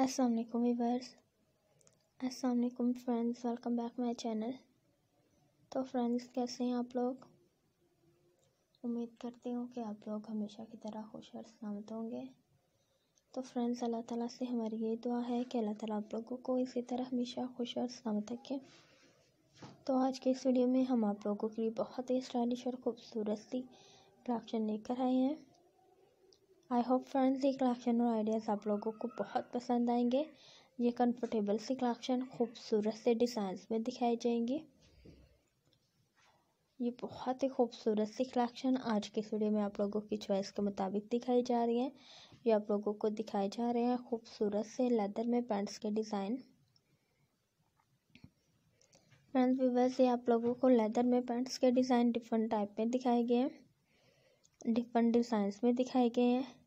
वालेकुम वीवर्स वालेकुम friends welcome back my channel तो फ्रेंड्स कैसे हैं आप लोग उम्मीद करती हूँ कि आप लोग हमेशा की तरह खुश और सलामत होंगे तो फ्रेंड्स अल्लाह ताला से हमारी ये दुआ है कि अल्लाह ताला आप लोगों को इसी तरह हमेशा खुश और सलामत रखें तो आज के इस वीडियो में हम आप लोगों के लिए बहुत ही स्टाइलिश और खूबसूरत सी प्रोडक्शन लेकर आए हैं आई होप फ्रेंड्स ये कलेक्शन और आइडियाज़ आप लोगों को बहुत पसंद आएंगे ये कंफर्टेबल सी कलेक्शन खूबसूरत से डिज़ाइंस में दिखाई जाएंगी ये बहुत ही खूबसूरत सी कलेक्शन आज के वीडियो में आप लोगों की चॉइस के मुताबिक दिखाई जा रही है ये आप लोगों को दिखाए जा रहे हैं खूबसूरत से लेदर में पैंट्स के डिज़ाइन फ्रेंड्स व्यूवर्स ये आप लोगों को लेदर में पैंट्स के डिज़ाइन डिफरेंट टाइप में दिखाए गए हैं डिफरेंट डिज़ाइंस में दिखाए गए हैं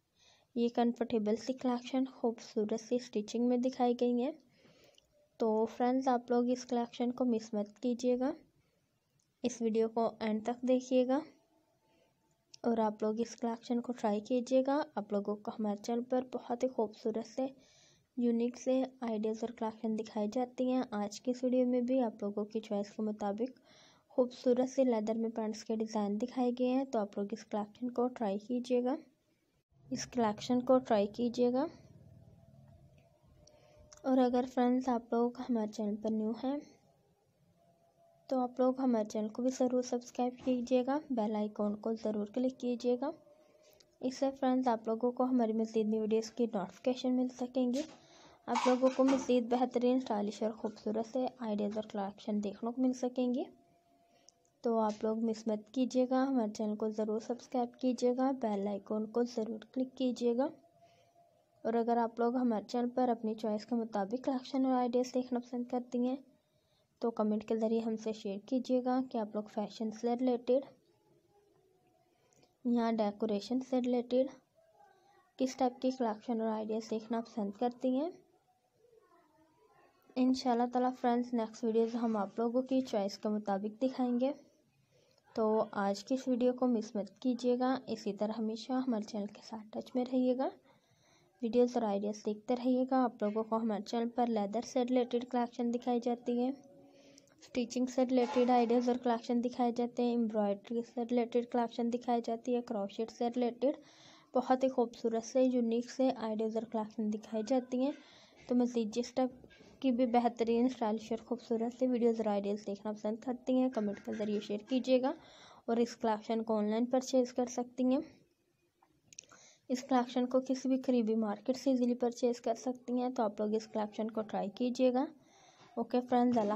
ये कंफर्टेबल सी कलेक्शन खूबसूरत सी स्टिचिंग में दिखाई गई है तो फ्रेंड्स आप लोग इस कलेक्शन को मिस मत कीजिएगा इस वीडियो को एंड तक देखिएगा और आप लोग इस कलेक्शन को ट्राई कीजिएगा आप लोगों को हमारे चैनल पर बहुत ही खूबसूरत से यूनिक से आइडियाज़ और कलेक्शन दिखाई जाती हैं आज की इस वीडियो में भी आप लोगों की चॉइस के मुताबिक खूबसूरत से लेदर में पैंट्स के डिज़ाइन दिखाए गए हैं तो आप लोग इस कलेक्शन को ट्राई कीजिएगा इस कलेक्शन को ट्राई कीजिएगा और अगर फ्रेंड्स आप लोग हमारे चैनल पर न्यू हैं तो आप लोग हमारे चैनल को भी ज़रूर सब्सक्राइब कीजिएगा बेल आइकॉन को ज़रूर क्लिक कीजिएगा इससे फ्रेंड्स आप लोगों को हमारी मज़ीद वीडियोस की नोटिफिकेशन मिल सकेंगी आप लोगों को मज़ीद बेहतरीन स्टाइलिश और ख़ूबसूरत से आइडियाज़ और कलेक्शन देखने को मिल सकेंगे तो आप लोग मिस मत कीजिएगा हमारे चैनल को ज़रूर सब्सक्राइब कीजिएगा बेल आइकॉन को ज़रूर क्लिक कीजिएगा और अगर आप लोग हमारे चैनल पर अपनी चॉइस के मुताबिक कलेक्शन और आइडियाज़ देखना पसंद करती हैं तो कमेंट के ज़रिए हमसे शेयर कीजिएगा कि आप लोग फैशन से रिलेटेड यहाँ डेकोरेशन से रिलेटेड किस टाइप की कलेक्शन और आइडियाज़ देखना पसंद करती हैं इन ताला फ्रेंड्स नेक्स्ट वीडियोज़ हम आप लोगों की चॉइस के मुताबिक दिखाएंगे तो आज की इस वीडियो को मिस मत कीजिएगा इसी तरह हमेशा हमारे चैनल के साथ टच में रहिएगा वीडियोस और आइडियाज़ देखते रहिएगा आप लोगों को हमारे चैनल पर लेदर से रिलेटेड कलेक्शन दिखाई जाती है स्टिचिंग से रिलेटेड आइडियाज़ और कलेक्शन दिखाए जाते हैं एम्ब्रॉयडरी से रिलेटेड कलेक्शन दिखाई जाती है क्रॉशेट से रिलेटेड बहुत ही खूबसूरत से यूनिक से आइडियाज़ और कलेक्शन दिखाई जाती हैं तो मज़ीद जिस टाइप की भी बेहतरीन स्टाइलिश और खूबसूरत से वीडियोज़ और आइडियाज़ देखना पसंद करती हैं कमेंट के ज़रिए शेयर कीजिएगा और इस कलेक्शन को ऑनलाइन परचेज़ कर सकती हैं इस कलेक्शन को किसी भी करीबी मार्केट से इजीली परचेज़ कर सकती हैं तो आप लोग इस कलेक्शन को ट्राई कीजिएगा ओके फ्रेंड्स अल्लाह